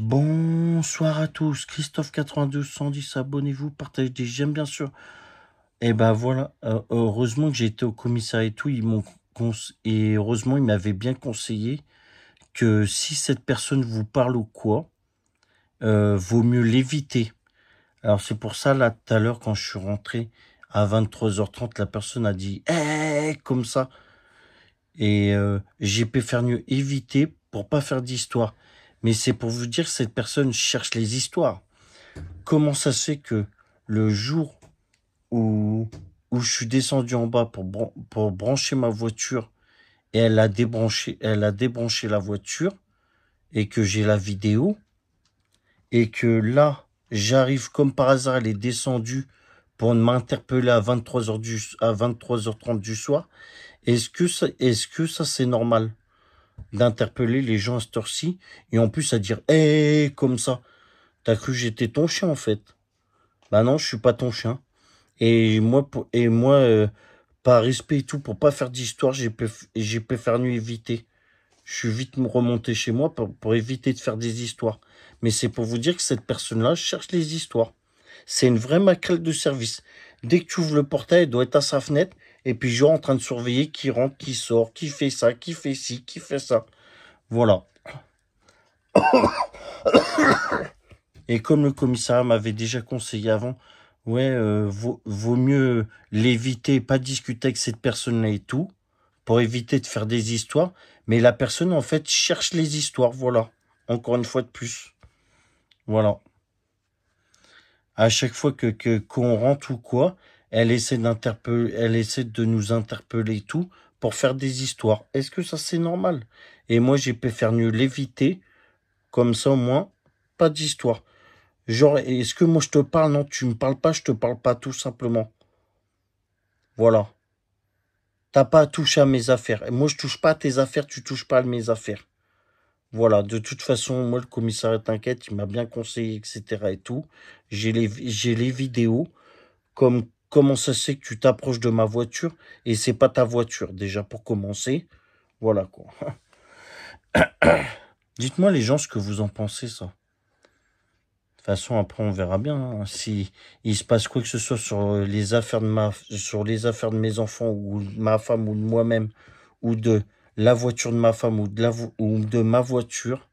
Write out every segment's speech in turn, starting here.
Bonsoir à tous, Christophe92, 110, abonnez-vous, partagez j'aime bien sûr. Et eh ben voilà, euh, heureusement que j'étais au commissariat et tout, ils m'ont et heureusement il m'avait bien conseillé que si cette personne vous parle ou quoi, euh, vaut mieux l'éviter. Alors c'est pour ça là tout à l'heure quand je suis rentré à 23h30, la personne a dit eh, eh, eh comme ça. Et euh, j'ai pu faire mieux éviter pour pas faire d'histoire. Mais c'est pour vous dire, que cette personne cherche les histoires. Comment ça se fait que le jour où, où je suis descendu en bas pour, pour brancher ma voiture et elle a débranché, elle a débranché la voiture et que j'ai la vidéo et que là, j'arrive comme par hasard, elle est descendue pour m'interpeller à 23h du, à 23h30 du soir. Est-ce que ça, est-ce que ça c'est normal? d'interpeller les gens à cette heure-ci, et en plus à dire hé eh, comme ça. T'as cru j'étais ton chien en fait. Bah non, je suis pas ton chien. Et moi, et moi euh, par respect et tout, pour pas faire d'histoire, j'ai pu, j'ai faire éviter. Je suis vite remonté chez moi pour, éviter de faire des histoires. Mais c'est pour vous dire que cette personne-là cherche les histoires. C'est une vraie maquelle de service. Dès que tu ouvres le portail, elle doit être à sa fenêtre et puis je suis en train de surveiller qui rentre, qui sort, qui fait ça, qui fait ci, qui fait ça. Voilà. Et comme le commissaire m'avait déjà conseillé avant, ouais, euh, vaut, mieux l'éviter, pas discuter avec cette personne-là et tout, pour éviter de faire des histoires. Mais la personne, en fait, cherche les histoires, voilà. Encore une fois de plus. Voilà. À chaque fois que qu'on rentre ou quoi, elle essaie, de nous interpeller tout pour faire des histoires. Est-ce que ça, c'est normal Et moi, j'ai préféré l'éviter. Comme ça, au moins, pas d'histoire. Genre, est-ce que moi, je te parle Non, tu me parles pas, je te parle pas, tout simplement. Voilà. T'as pas à toucher à mes affaires. moi, je touche pas à tes affaires, tu touches pas à mes affaires. Voilà. De toute façon, moi, le commissariat t'inquiète, il m'a bien conseillé, etc. et tout. J'ai les, j'ai les vidéos. Comme comment ça c'est que tu t'approches de ma voiture et c'est pas ta voiture déjà pour commencer Voilà quoi. Dites-moi les gens ce que vous en pensez ça. De toute façon après on verra bien hein. si il se passe quoi que ce soit sur euh, les affaires de ma sur les affaires de mes enfants ou de ma femme ou de moi-même ou de la voiture de ma femme ou de la ou de ma voiture.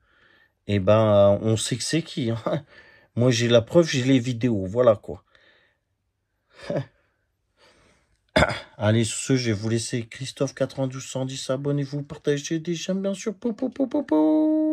Eh ben on sait que c'est qui. Hein. Moi j'ai la preuve, j'ai les vidéos, voilà quoi. Allez, sur ce, je vais vous laisser. christophe 110 abonnez-vous, partagez des j'aime bien sûr. Pou, pou, pou,